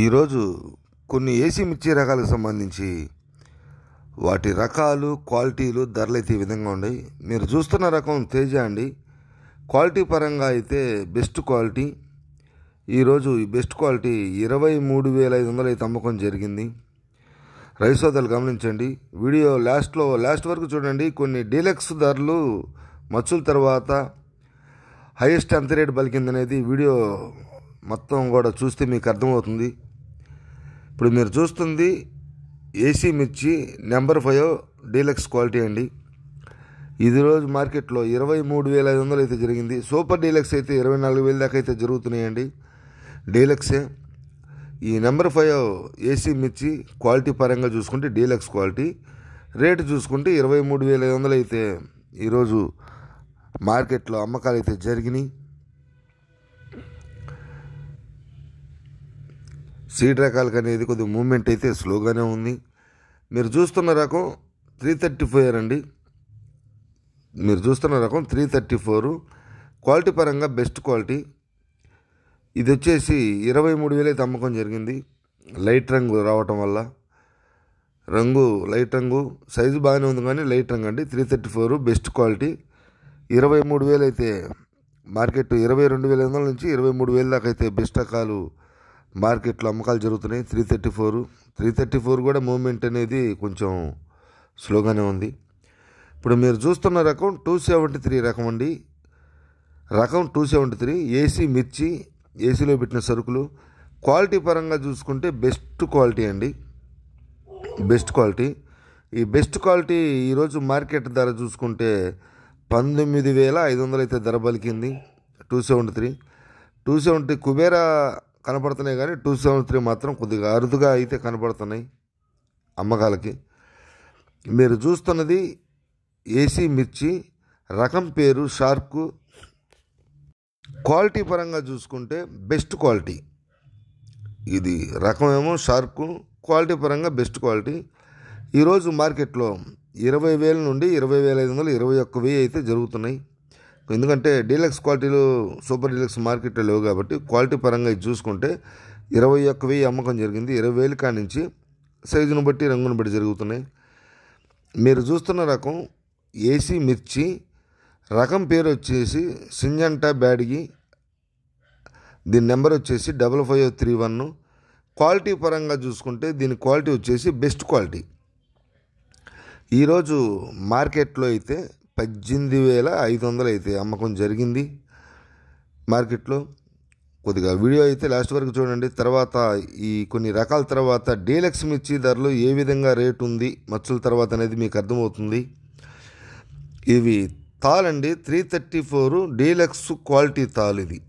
ఈరోజు కొన్ని ఏసీ మిర్చి రకాలకు సంబంధించి వాటి రకాలు క్వాలిటీలు ధరలు అయితే ఈ విధంగా ఉన్నాయి మీరు చూస్తున్న రకం తేజ అండి క్వాలిటీ పరంగా అయితే బెస్ట్ క్వాలిటీ ఈరోజు ఈ బెస్ట్ క్వాలిటీ ఇరవై మూడు వేల ఐదు వందలు అయితే అమ్మకం జరిగింది రైస్ వద్దలు గమనించండి వీడియో లాస్ట్లో లాస్ట్ వరకు చూడండి కొన్ని డీలక్స్ ధరలు మచ్చుల తర్వాత హైయెస్ట్ ఎంత రేట్ పలికిందనేది వీడియో మొత్తం కూడా చూస్తే మీకు అర్థమవుతుంది ఇప్పుడు మీరు చూస్తుంది ఏసీ మిర్చి నెంబర్ ఫైవ్ డీలక్స్ క్వాలిటీ అండి ఇది రోజు మార్కెట్లో ఇరవై మూడు వేల ఐదు వందలు అయితే జరిగింది సూపర్ డీలక్స్ అయితే ఇరవై నాలుగు వేల దాకా అయితే జరుగుతున్నాయండి డీలక్సే ఈ నెంబర్ ఫైవ్ ఏసీ మిర్చి క్వాలిటీ పరంగా చూసుకుంటే డీలక్స్ క్వాలిటీ రేటు చూసుకుంటే ఇరవై మూడు వేల ఐదు వందలు అయితే ఈరోజు మార్కెట్లో అమ్మకాలు అయితే జరిగినాయి సీడ్ రకాలకు అనేది కొద్దిగా మూమెంట్ అయితే స్లోగానే ఉంది మీరు చూస్తున్న రకం త్రీ థర్టీ ఫోర్ అండి మీరు చూస్తున్న రకం త్రీ థర్టీ ఫోర్ క్వాలిటీ పరంగా బెస్ట్ క్వాలిటీ ఇది వచ్చేసి ఇరవై మూడు అయితే అమ్మకం జరిగింది లైట్ రంగు రావటం వల్ల రంగు లైట్ రంగు సైజు బాగానే ఉంది కానీ లైట్ రంగు అండి three thirty four best quality ఇరవై మూడు వేలు అయితే మార్కెట్ ఇరవై రెండు వేల వందల నుంచి ఇరవై మూడు వేల దాకా అయితే బెస్ట్ రకాలు మార్కెట్లో అమ్మకాలు జరుగుతున్నాయి three thirty four three thirty four కూడా మూమెంట్ అనేది కొంచెం స్లోగానే ఉంది ఇప్పుడు మీరు చూస్తున్న రకం టూ సెవెంటీ త్రీ రకం అండి రకం టూ సెవెంటీ త్రీ ఏసీ మిర్చి ఏసీలో పెట్టిన సరుకులు క్వాలిటీ పరంగా చూసుకుంటే బెస్ట్ క్వాలిటీ అండి బెస్ట్ క్వాలిటీ ఈ బెస్ట్ క్వాలిటీ ఈరోజు మార్కెట్ ధర చూసుకుంటే పంతొమ్మిది వేల ఐదు వందలు అయితే ధర పలికింది two seventy three two seventy కుబేరా కనపడుతున్నాయి కానీ టూ సెవెన్ త్రీ మాత్రం కొద్దిగా అరుదుగా అయితే కనపడుతున్నాయి అమ్మకాలకి మీరు చూస్తున్నది ఏసీ మిర్చి రకం పేరు షార్కు క్వాలిటీ పరంగా చూసుకుంటే బెస్ట్ క్వాలిటీ ఇది రకం ఏమో షార్కు క్వాలిటీ పరంగా బెస్ట్ క్వాలిటీ ఈరోజు మార్కెట్లో ఇరవై వేల నుండి ఇరవై వేల ఐదు వందలు ఇరవై ఒక్క వెయ్యి అయితే జరుగుతున్నాయి ఎందుకంటే డీలక్స్ క్వాలిటీలు సూపర్ డీలక్స్ మార్కెట్లో లేవు కాబట్టి క్వాలిటీ పరంగా ఇది చూసుకుంటే ఇరవై ఒక్క వెయ్యి అమ్మకం జరిగింది ఇరవై వేలు కానించి సైజును బట్టి రంగును బట్టి జరుగుతున్నాయి మీరు చూస్తున్న రకం ఏసీ మిర్చి రకం పేరు వచ్చేసి సింజంటా బ్యాడ్గి దీని నెంబర్ వచ్చేసి double five three one quality పరంగా చూసుకుంటే దీని క్వాలిటీ వచ్చేసి బెస్ట్ క్వాలిటీ ఈరోజు మార్కెట్లో అయితే పద్దెనిమిది వేల ఐదు వందలు అయితే అమ్మకం జరిగింది మార్కెట్లో కొద్దిగా వీడియో అయితే లాస్ట్ వరకు చూడండి తర్వాత ఈ కొన్ని రకాల తర్వాత డీలక్స్ మిర్చి ధరలు ఏ విధంగా రేటు ఉంది మచ్చుల తర్వాత అనేది మీకు అర్థమవుతుంది ఇవి తాళండి three thirty four deluxe quality తాలు ఇది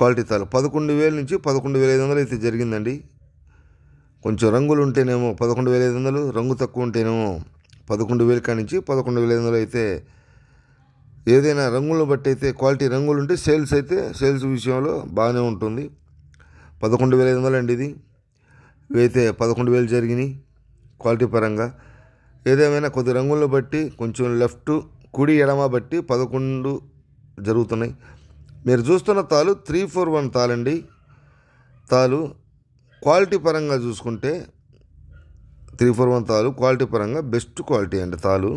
క్వాలిటీ తాలు పదకొండు వేల నుంచి పదకొండు వేల ఐదు వందలు అయితే జరిగిందండి కొంచెం రంగులు ఉంటేనేమో పదకొండు వేల ఐదు వందలు రంగు తక్కువ ఉంటేనేమో పదకొండు వేలు కానించి పదకొండు వేల ఐదు వందలు అయితే ఏదైనా రంగులను బట్టి అయితే క్వాలిటీ రంగులు ఉంటే సేల్స్ అయితే సేల్స్ విషయంలో బాగానే ఉంటుంది పదకొండు వేల ఐదు వందలు అండి ఇది అయితే పదకొండు వేలు జరిగినాయి క్వాలిటీ పరంగా ఏదేమైనా కొద్ది రంగులను బట్టి కొంచెం లెఫ్ట్ కుడి ఎడమ బట్టి పదకొండు జరుగుతున్నాయి మీరు చూస్తున్న తాలు త్రీ ఫోర్ వన్ తాలండి తాలు క్వాలిటీ పరంగా చూసుకుంటే త్రీ ఫోర్ వన్ తాలు క్వాలిటీ పరంగా బెస్ట్ క్వాలిటీ అండి తాలు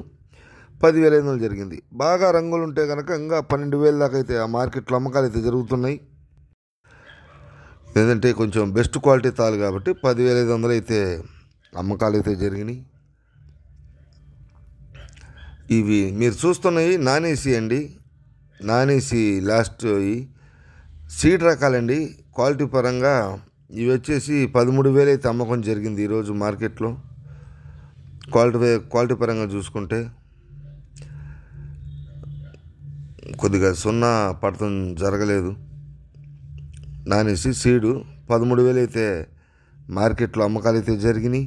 పదివేల ఐదు వందలు జరిగింది బాగా రంగులు ఉంటే కనుక ఇంకా పన్నెండు వేల దాకా అయితే ఆ మార్కెట్లో అమ్మకాలు అయితే జరుగుతున్నాయి ఏంటంటే కొంచెం బెస్ట్ క్వాలిటీ తాలు కాబట్టి పదివేల ఐదు వందలు అయితే అమ్మకాలు అయితే జరిగినాయి ఇవి మీరు చూస్తున్నాయి నాన్ ఏసీ అండి నాన్ ఏసీ లాస్ట్ సీడ్ రకాలండి క్వాలిటీ పరంగా ఇవి వచ్చేసి పదమూడు వేలు అయితే అమ్మకం జరిగింది ఈరోజు మార్కెట్లో క్వాలిటీ క్వాలిటీ పరంగా చూసుకుంటే కొద్దిగా సున్నా పడటం జరగలేదు నానేసి సీడు పదమూడు వేలు అయితే మార్కెట్లో అమ్మకాలు అయితే జరిగినాయి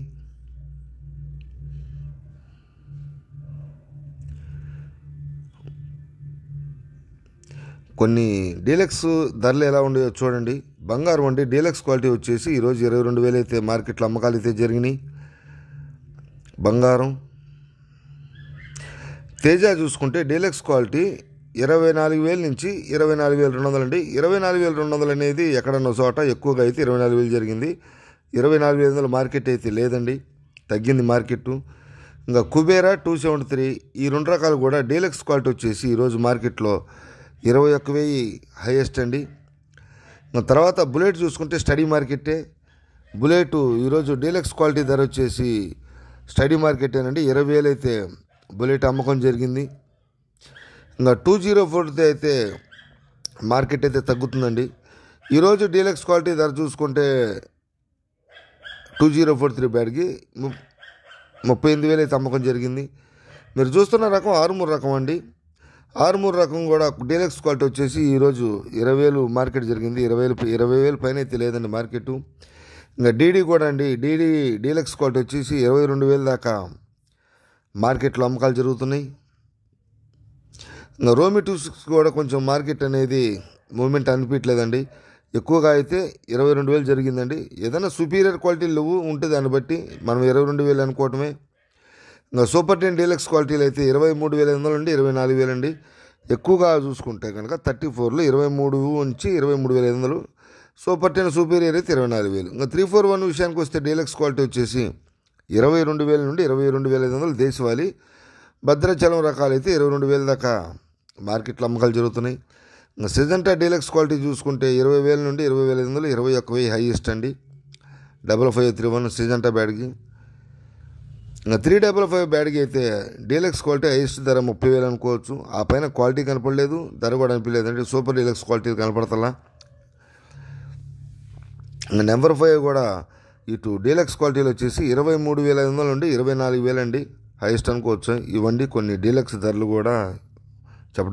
కొన్ని డీలక్స్ ధరలు ఎలా ఉండేవో చూడండి బంగారం వంటి డీలక్స్ క్వాలిటీ వచ్చేసి ఈరోజు ఇరవై రెండు వేలు అయితే మార్కెట్లో అమ్మకాలు అయితే జరిగినాయి బంగారం తేజ చూసుకుంటే డీలక్స్ క్వాలిటీ ఇరవై నాలుగు వేల నుంచి ఇరవై నాలుగు వేల రెండు వందలు అండి ఇరవై నాలుగు వేల రెండు వందలు అనేది ఎక్కడన్నా చోట ఎక్కువగా అయితే ఇరవై నాలుగు వేలు జరిగింది ఇరవై నాలుగు వేల వందలు మార్కెట్ అయితే లేదండి తగ్గింది మార్కెట్ ఇంకా కుబేరా టూ సెవెంటీ త్రీ ఈ రెండు రకాలు కూడా డీలక్స్ క్వాలిటీ వచ్చేసి ఈరోజు మార్కెట్లో ఇరవై ఒక్క వెయ్యి హైయెస్ట్ అండి తర్వాత బుల్లెట్ చూసుకుంటే స్టడీ మార్కెట్టే బుల్లెట్ ఈరోజు డీలక్స్ క్వాలిటీ ధర వచ్చేసి స్టడీ మార్కెట్ ఏంటంటే ఇరవై వేలు అయితే బుల్లెట్ అమ్మకం జరిగింది ఇంకా టూ జీరో ఫోర్తో అయితే మార్కెట్ అయితే తగ్గుతుందండి ఈరోజు డీలక్స్ క్వాలిటీ ధర చూసుకుంటే టూ జీరో ఫోర్ త్రీ బ్యాడ్కి ముప్పై ఎనిమిది వేలు అయితే అమ్మకం జరిగింది మీరు చూస్తున్న రకం ఆరుమూరు రకం అండి ఆరుమూరు రకం కూడా డీలక్స్ క్వాలిటీ వచ్చేసి ఈరోజు ఇరవై వేలు మార్కెట్ జరిగింది ఇరవై వేలు ఇరవై వేలు పైన అయితే లేదండి మార్కెట్ ఇంకా డీడీ కూడా అండి డీడీ డీలక్స్ క్వాలిటీ వచ్చేసి ఇరవై రెండు వేల దాకా మార్కెట్లో అమ్మకాలు జరుగుతున్నాయి ఇంకా రోమిటూస్ కూడా కొంచెం మార్కెట్ అనేది మూమెంట్ అనిపించలేదండి ఎక్కువగా అయితే ఇరవై రెండు వేలు జరిగిందండి ఏదైనా సుపీరియర్ క్వాలిటీలు ఉంటే దాన్ని బట్టి మనం ఇరవై రెండు వేలు అనుకోవటమే ఇంకా సూపర్ టెన్ డీలక్స్ క్వాలిటీలు అయితే ఇరవై మూడు వేల ఎనిమిది అండి ఇరవై నాలుగు వేలండి ఎక్కువగా చూసుకుంటే కనుక థర్టీ ఫోర్లో ఇరవై మూడు నుంచి ఇరవై మూడు వేల ఐదు వందలు సూపర్ టెన్ సూపీరియర్ అయితే ఇరవై నాలుగు వేలు ఇంకా త్రీ ఫోర్ వన్ విషయానికి వస్తే డీలక్స్ క్వాలిటీ వచ్చేసి ఇరవై రెండు వేల నుండి ఇరవై రెండు వేల ఐదు వందలు దేశవాళీ భద్రాచలం రకాలైతే ఇరవై రెండు వేల దాకా మార్కెట్లో అమ్మకాలు జరుగుతున్నాయి ఇంకా సిజంటా డీలక్స్ క్వాలిటీ చూసుకుంటే ఇరవై వేల నుండి ఇరవై వేల ఐదు వందలు ఇరవై ఒక్క వెయ్యి హైయెస్ట్ అండి double five three one Syngenta బ్యాడ్కి ఇంకా త్రీ డబల్ ఫైవ్ బ్యాడ్కి అయితే డీలక్స్ క్వాలిటీ హైయెస్ట్ ధర ముప్పై వేలు అనుకోవచ్చు ఆ పైన క్వాలిటీ కనపడలేదు ధర కూడా అనిపించలేదు అంటే సూపర్ డీలక్స్ క్వాలిటీ కనపడతలా నెంబర్ ఫైవ్ కూడా ఇటు డీలక్స్ క్వాలిటీలో వచ్చేసి ఇరవై మూడు వేల ఐదు వందలు ఉండి ఇరవై నాలుగు వేలండి హైయెస్ట్ అనుకోవచ్చు ఇవ్వండి కొన్ని డీలక్స్ ధరలు కూడా చెప్పడం